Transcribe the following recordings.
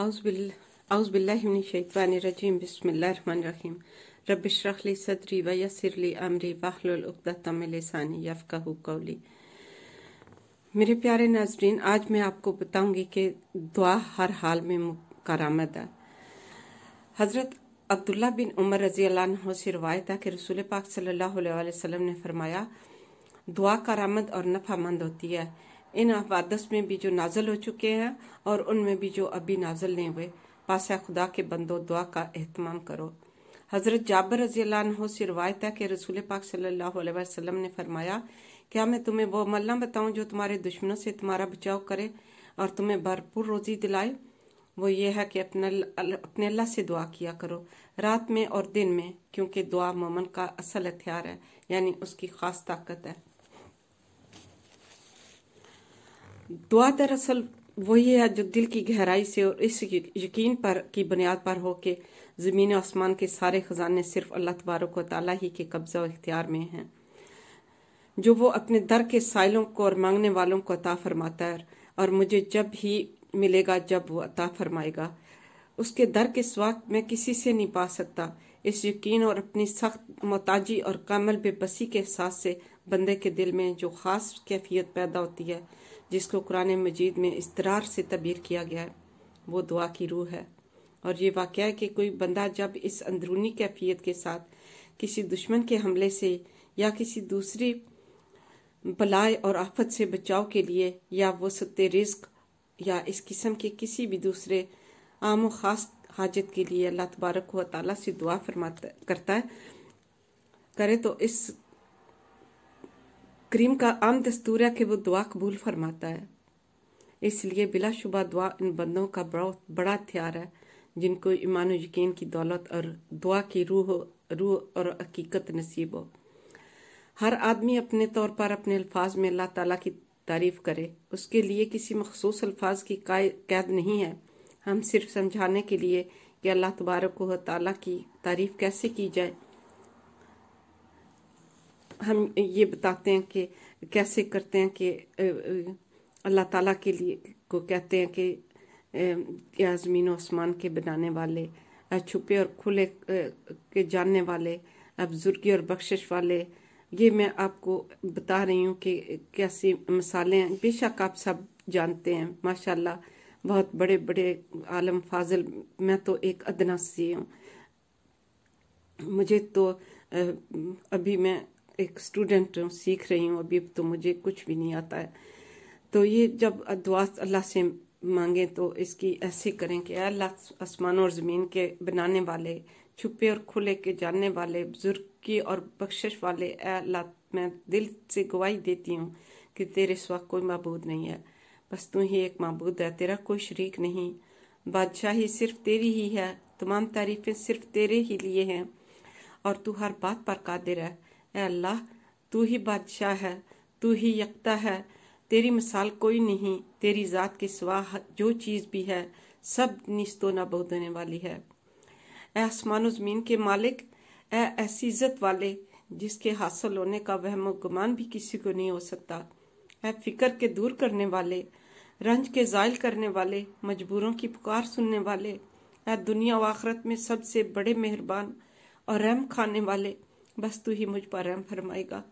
अउज़बिल्लिमिनशैतवानरजीम बसमीम रबशरखली सदरी व यसरली अमरी बाहलतमिलसानी यफ़ाहू कौली मेरे प्यारे नाजरीन आज मैं आपको बताऊंगी कि दुआ हर हाल में करामद है हज़रत अब्दुल्ला बिन उमर रजी अल्लाह से रवायत है कि रसूल पाक सल्लल्लाहु अलैहि वसल्लम ने फरमाया दुआ करामद और नफामंद होती है इन हवादस में भी जो नाजल हो चुके हैं और उनमें भी जो अभी नाजल नहीं हुए पासा खुदा के बंदो दुआ का अहतमाम करो हज़रत जाबर रजी से रवायत है कि रसूल पाक सल्लल्लाहु अलैहि वसल्लम ने फरमाया क्या मैं तुम्हें वो मल्ला बताऊं जो तुम्हारे दुश्मनों से तुम्हारा बचाव करे और तुम्हें भरपूर रोज़ी दिलाए वो ये है कि अपने अपने अल्लाह से दुआ किया करो रात में और दिन में क्योंकि दुआ ममन का असल हथियार है यानी उसकी खास ताकत है दुआ दरअसल वही है जो दिल की गहराई से और इस यकीन पर की बुनियाद पर हो कि ज़मीन आसमान के सारे खजाने सिर्फ अल्लाह तबारक ताली ही के कब्ज़ा इख्तियार में हैं जो वो अपने दर के साइलों को और मांगने वालों को अता फरमाता है और मुझे जब ही मिलेगा जब वो अता फरमाएगा उसके दर के स्वाग मैं किसी से नहीं पा सकता इस यकीन और अपनी सख्त मोताजी और कामल बेबसी के एहसास से बंदे के दिल में जो खास कैफियत पैदा होती है जिसको कुरान मजीद में इसतरार से तबीर किया गया है वो दुआ की रूह है और ये वाक़ है कि कोई बंदा जब इस अंदरूनी कैफियत के साथ किसी दुश्मन के हमले से या किसी दूसरी बलाय और आफत से बचाव के लिए या वो सत्य रिस्क या इस किस्म के किसी भी दूसरे आम ख़ास हाजत के लिए अल्लाह तबारक व ताली से दुआ फरमा करता है करे तो इस करीम का आम दस्तूर है कि वो दुआ कबूल फरमाता है इसलिए बिलाशुबा दुआ इन बंदों का बड़ा बड़ा हथियार है जिनको ईमान यकीन की दौलत और दुआ की रूह रूह और हकीकत नसीब हो हर आदमी अपने तौर पर अपने अल्फाज में अल्लाह ताला की तारीफ करे उसके लिए किसी मखसूस अल्फाज की कैद नहीं है हम सिर्फ समझाने के लिए कि अल्लाह तबारक तला की तारीफ कैसे की जाए हम ये बताते हैं कि कैसे करते हैं कि अल्लाह ताला के लिए को कहते हैं कि आजमीन आसमान के बनाने वाले छुपे और खुले के जानने वाले बुजुर्गी और बख्शिश वाले ये मैं आपको बता रही हूँ कि कैसी मसाले हैं बेशक आप सब जानते हैं माशाल्लाह बहुत बड़े बड़े आलम फाजिल मैं तो एक अदना सी हूँ मुझे तो अभी मैं एक स्टूडेंट हूँ सीख रही हूँ अभी तो मुझे कुछ भी नहीं आता है तो ये जब दुआ अल्लाह से मांगे तो इसकी ऐसे करें कि अल्लाह आसमान और ज़मीन के बनाने वाले छुपे और खुले के जानने वाले बुजुर्ग की और बख्शिश वाले अल्लाह मैं दिल से गवाही देती हूँ कि तेरे सिवा कोई मबूद नहीं है बस तू ही एक मबूद है तेरा कोई शरीक नहीं बादशाही सिर्फ तेरी ही है तमाम तारीफ़ें सिर्फ तेरे ही लिए हैं और तू हर बात पर कादिर है अल्लाह तू ही बादशाह है तू ही यकता है तेरी मिसाल कोई नहीं तेरी ज़ात के सिवा जो चीज़ भी है सब निस्तो बहुत देने वाली है आसमान ज़मीन के मालिक ए ऐसी इज़्ज़त वाले जिसके हासिल होने का वहम गुमान भी किसी को नहीं हो सकता ए फिक्र के दूर करने वाले रंज के ज़ायल करने वाले मजबूरों की पुकार सुनने वाले ऐ दुनिया व आखरत में सबसे बड़े मेहरबान और रहम खाने वाले बस तू ही मुझ पर रहम फरमाएगा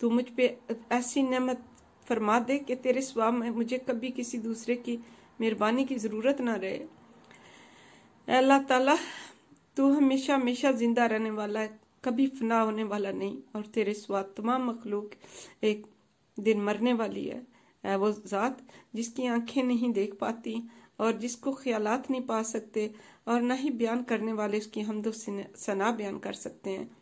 तू मुझ पे ऐसी नमत फरमा दे कि तेरे स्वाब में मुझे कभी किसी दूसरे की मेहरबानी की ज़रूरत ना रहे अल्लाह ताला तू हमेशा हमेशा ज़िंदा रहने वाला है कभी फना होने वाला नहीं और तेरे स्वाद तमाम मखलूक एक दिन मरने वाली है ए वो ज़ात जिसकी आंखें नहीं देख पाती और जिसको ख्यालात नहीं पा सकते और ना ही बयान करने वाले उसकी हमदो सना बयान कर सकते हैं